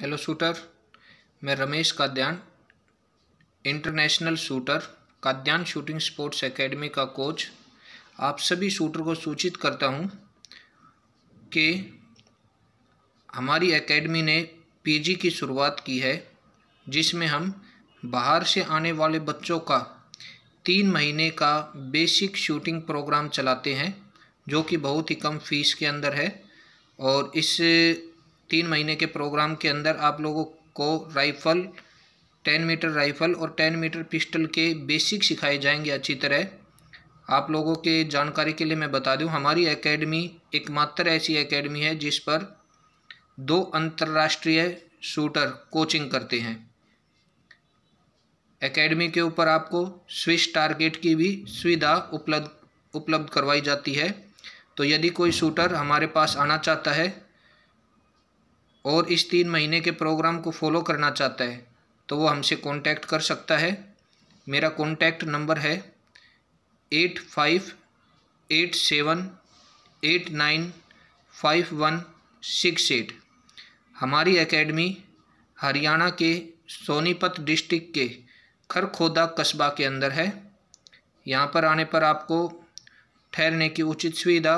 hello shooter मैं Ramesh Kadyan international shooter Kadyan shooting sports academy का coach आप सभी शूटर को सूचित करता हूं कि हमारी एकेडमी ने पीजी की शुरुआत की है जिसमें हम बाहर से आने वाले बच्चों का तीन महीने का बेसिक शूटिंग प्रोग्राम चलाते हैं जो कि बहुत ही कम फीस के अंदर है और इस तीन महीने के प्रोग्राम के अंदर आप लोगों को राइफल टेन मीटर राइफल और टेन मीटर पिस्टल के बेसिक सिखाए जाएंगे अच्छी तरह आप लोगों के जानकारी के लिए मैं बता दूं हमारी एकेडमी एकमात्र ऐसी एकेडमी है जिस पर दो अंतर्राष्ट्रीय शूटर कोचिंग करते हैं एकेडमी के ऊपर आपको स्विश टारगेट की भी सुविधा उपलब्ध उपलब्ध करवाई जाती है तो यदि कोई शूटर हमारे पास आना चाहता है और इस तीन महीने के प्रोग्राम को फॉलो करना चाहता है तो वो हमसे कांटेक्ट कर सकता है मेरा कांटेक्ट नंबर है eight five eight seven eight nine five one six eight हमारी एकेडमी हरियाणा के सोनीपत डिस्ट्रिक्ट के खरखोदा कस्बा के अंदर है यहाँ पर आने पर आपको ठहरने की उचित सुविधा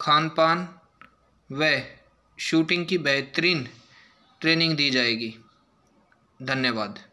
खान पान व शूटिंग की बेहतरीन ट्रेनिंग दी जाएगी धन्यवाद